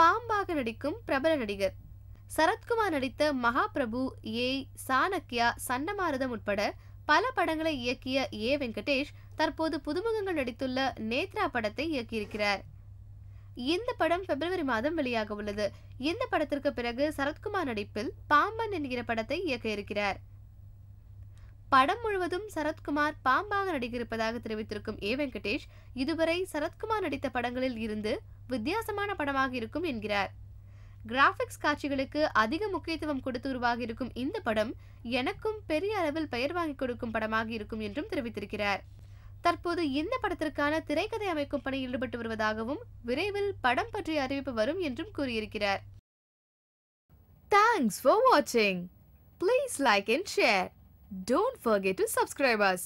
பாம்பாக நடிக்கும் பிரபல நடிகர் சரத்குமார் நடித்த மகாபிரபு ஏ சாணக்கியா சண்டமாரதம் உட்பட பல படங்களை இயக்கிய ஏ வெங்கடேஷ் தற்போது புதுமுகங்கள் நடித்துள்ள நேத்ரா படத்தை இயக்கியிருக்கிறார் இந்த படம் பிப்ரவரி மாதம் வெளியாக உள்ளது இந்த படத்திற்கு பிறகு சரத்குமார் நடிப்பில் பாம்பன் என்கிற படத்தை இயக்க இருக்கிறார் படம் முழுவதும் சரத்குமார் பாம்பாக நடிக்கிருப்பதாக தெரிவித்திருக்கும் ஏ வெங்கடேஷ் இதுவரை சரத்குமார் நடித்த படங்களில் இருந்து வித்தியாசமான படமாக இருக்கும் என்கிறார் கிராஃபிக்ஸ் காட்சிகளுக்கு அதிக முக்கியத்துவம் கொடுத்து உருவாகியிருக்கும் இந்த படம் எனக்கும் பெரிய அளவில் பெயர் வாங்கி கொடுக்கும் படமாக இருக்கும் என்றும் தெரிவித்திருக்கிறார் தற்போது இந்த படத்திற்கான திரைக்கதை அமைக்கும் பணி ஈடுபட்டு வருவதாகவும் விரைவில் படம் பற்றிய அறிவிப்பு வரும் என்றும் கூறியிருக்கிறார் தேங்க்ஸ் ஃபார் வாட்சிங் please like and share don't forget to subscribers